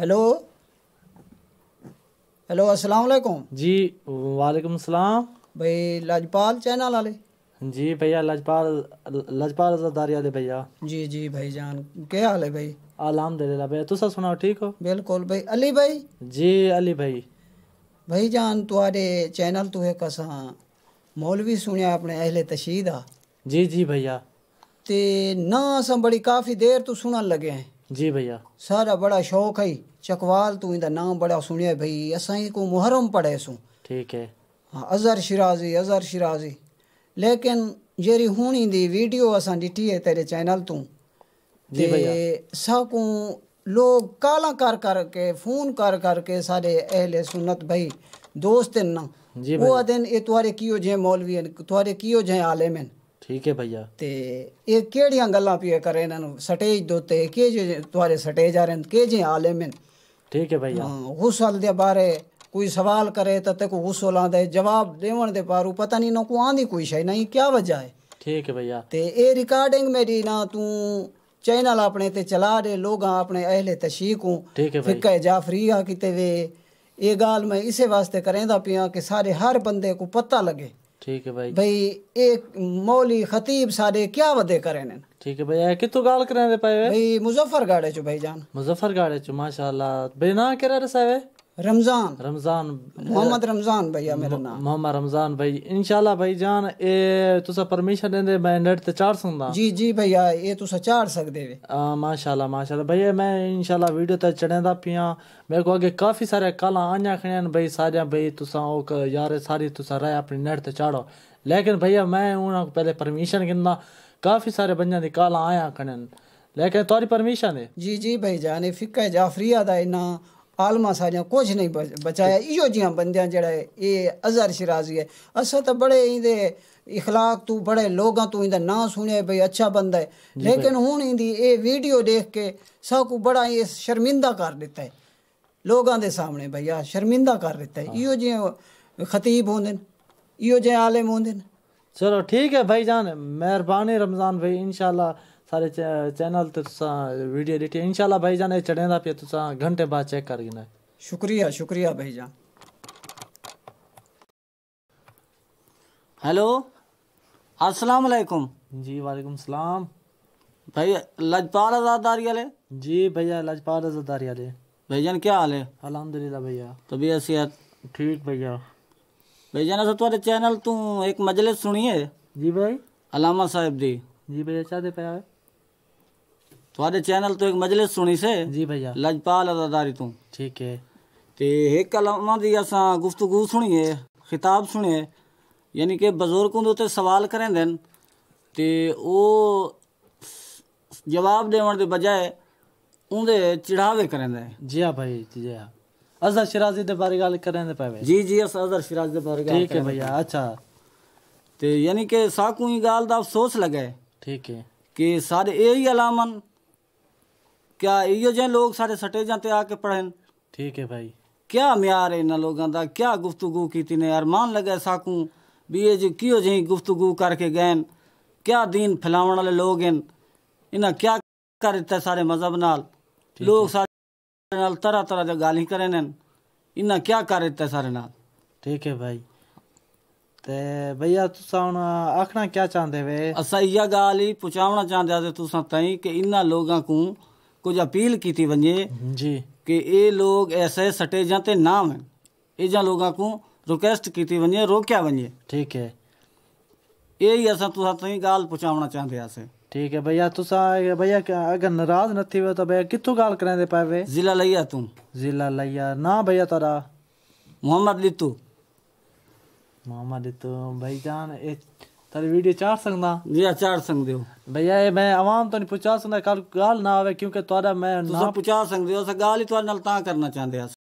Hello hello अस्सलाम वालेकुम जी वालेकुम सलाम भाई लाजपाल चैनल वाले जी भैया लाजपाल लाजपाल जरदारी वाले भैया जी जी भाई जान क्या हाल है भाई अलहमदिल्ला भैया तुसा सुनाओ ठीक हो बिल्कुल भाई अली भाई जी अली भाई भाई जान तुम्हारे चैनल तो है कसा मौलवी सुनिया अपने अहले तशीद जी जी भैया ते ना असं बड़ी काफ़ी देर तू तो सुन लगे हैं जी भैया सारा बड़ा शौक है चकवाल तू इंदा नाम बड़ा सुनिया भाई असाई को मुहर्रम पढ़े सू ठीक है हाँ अजहर शिराजी अजहर शिराजी लेकिन जेरी हुणी दी वीडियो असा डिठी है तेरे चैनल तू जी भैया साकू लोग काला कर करके फोन कर करके सारे अहले सुन्नत भाई दोस्त ना जी वो दिन ए तुम्हारे कियो जे मौलवी तुहारे कियो जे आलिम हैं ਠੀਕ ਹੈ ਭਈਆ ਤੇ ਇਹ ਕਿਹੜੀਆਂ ਗੱਲਾਂ ਪੀਏ ਕਰੇ ਇਹਨਾਂ ਨੂੰ ਸਟੇਜ ਦੇ ਉੱਤੇ ਕਿ ਜੇ ਤੁਹਾਡੇ ਸਟੇਜ ਆ ਰਹੇ ਨੇ ਕਿ ਜੇ ਆਲਮ ਠੀਕ ਹੈ ਭਈਆ ਹੁਸਲ ਦੇ ਬਾਰੇ ਕੋਈ ਸਵਾਲ ਕਰੇ ਤਾਂ ਤੇ ਕੋ ਹੁਸਲ ਦੇ ਜਵਾਬ ਦੇਵਣ ਦੇ ਪਾਰੂ ਪਤਾ ਨਹੀਂ ਨੋ ਕੋ ਆਂਦੀ ਕੋਈ ਸ਼ੈ ਨਹੀਂ ਕੀ ਵਜ੍ਹਾ ਹੈ ਠੀਕ ਹੈ ਭਈਆ ਤੇ ਇਹ ਰਿਕਾਰਡਿੰਗ ਮੇਰੀ ਨਾ ਤੂੰ ਚੈਨਲ ਆਪਣੇ ਤੇ ਚਲਾ ਦੇ ਲੋਗਾ ਆਪਣੇ ਅਹਲੇ ਤਸ਼ੀਕ ਫਿੱਕਾ ਜਾਫਰੀ ਜਾਫਰੀਆ ਕਿਤੇ ਵੇ ਇਹ ਗੱਲ ਮੈਂ ਇਸੇ ਵਾਸਤੇ ਕਰੇਂਦਾ ਪਿਆ ਕਿ ਸਾਰੇ ਹਰ ਬੰਦੇ ਕੋ ਪਤਾ ਲਗੇ ठीक है भाई भाई एक मौली खतीब सारे क्या वदे करे ने ठीक है भैया कितो गाल करे रे पाए भाई मुजफ्फरगढ़ है जो भाई जान मुजफ्फरगढ़ है जो माशाल्लाह बेना करे रे सावे रमजान रमजान मोहम्मद रमजान भैया मेरा नाम मोहम्मद रमजान भाई इंशाल्लाह भाई जान ए तुसा परमिशन देंदे मैं नेट ते चाढ़ सकदा जी जी भैया ए तुसा चाढ़ सकदे वे माशाल्लाह माशाल्लाह भैया मैं इंशाल्लाह वीडियो ते चढ़ेंदा पिया मेरे को आगे काफी सारे कल आन्या खने भाई सारे भाई तुसा ओ यार सारी तुसा राय अपनी नेट ते चाड़ो लेकिन भैया मैं उना पहले परमिशन गिनदा काफी सारे बन्या दी कला आया खने लेकिन तोरी परमिशन है जी जी भाई जान फिक्का जाफरिया दा इना आलमा सारियां कुछ नहीं बचाया इयो जियां बंदियां जेड़ा एह् अजहर शिराजी है अस तो बड़े इंदे इखलाक तू बड़े लोगां तू इंदा नां सुने भाई अच्छा बंदा है लेकिन हुन इंदी एह् वीडियो देख के साकू बड़ा ये शर्मिंदा कर दित्ता है लोगां दे सामने भैया शर्मिंदा कर दित्ता है हाँ। इयो जियां खतीब होंदे न इयो जियां आलिम होंदे चलो ठीक है भाई जान मेहरबानी रमज़ान भाई इंशाल्लाह सारे चैनल तो वीडियो ॾिठी इंशाल्लाह भाई जान चढ़े था पे तुसां घंटे बाद चेक कर ॾींदा शुक्रिया शुक्रिया भाई जान हेलो अस्सलाम वालेकुम जी वालेकुम सलाम भाई लजपाल आज़ाद वाले जी भैया लजपाल आजादारी दारियाले भैया क्या हाल है अलहमदिल्ला भैया तबीयत सेहत ठीक भैया भैया ने तुम्हारे चैनल तू एक मजलिस सुनी है जी भाई अलामा साहब दी जी भैया चाहते पाया है ਤੁਹਾਡੇ ਚੈਨਲ ਤੋਂ ਇੱਕ ਮਜਲਿਸ ਸੁਣੀ ਸੇ ਜੀ ਭਈਆ ਲਜਪਾਲ ਅਦਾਦਾਰੀ ਤੋਂ ਠੀਕ ਹੈ ਤੇ ਇੱਕ ਕਲਮਾਂ ਦੀ ਅਸਾਂ ਗੁਫ਼ਤਗੂ ਸੁਣੀਏ ਖਿਤਾਬ ਸੁਣੀਏ ਯਾਨੀ ਕਿ ਬਜ਼ੁਰਗਾਂ ਦੇ ਉੱਤੇ ਸਵਾਲ ਕਰਦੇ ਨੇ ਤੇ ਉਹ ਜਵਾਬ ਦੇਣ ਦੇ ਬਜਾਏ ਉਹਦੇ ਚਿੜਾਵੇ ਕਰਦੇ ਜੀ ਆ ਭਾਈ ਜੀ ਆ अजहर शिराजी के बारे गल करें पे जी जी अस अजहर शिराज के बारे ठीक है भैया अच्छा तो यानी कि साकू ही गाल का अफसोस लगे ठीक है कि सारे यही अलामन क्या इयो जे लोग सारे सटे जाते आके पढ़े ठीक है भाई क्या म्यार है इन्होंने लोगों का क्या गुफ्तगु की तीने अरमान लगे साकू भी ये जो कियो जी गुफ्तगु करके गए क्या दीन फैलावन वाले लोग हैं इन्हें क्या कर दिता सारे मजहब नाल लोग सारे नाल तरह तरह के गाली करे इन्हें क्या कर दिता सारे नाल ठीक है भाई ते भैया तुसा हुन आखना क्या चाहते वे असा इया गाल ही पहुंचावना चाहते तुसा ताई कि इन्हां लोगों को कुछ अपील की थी वंजे जी कि ये लोग ऐसे सटे जाते नाम है जा लोगों को रिक्वेस्ट की थी वंजे रोक्या वंजे ठीक है यही असा तुसा ताईं ॻाल्हि पहुचाइण चाहींदे ठीक है भैया तुसा भैया अगर नाराज न थी तो भैया किथों ॻाल्हि कराईंदे पिया वे ज़िला लैया तूं ज़िला लैया ना भैया तारा मोहम्मद लितू मोहम्मद लितू भाईजान थारी वीडियो चार सकदा जी चार सकदे हो भैया ये मैं आवाम तो नहीं पहुंचा सकदा कल गाल ना आवे क्योंकि तोड़ा मैं ना पहुंचा सकदे हो अस गाल ही तोड़े नाल ता करना चाहंदे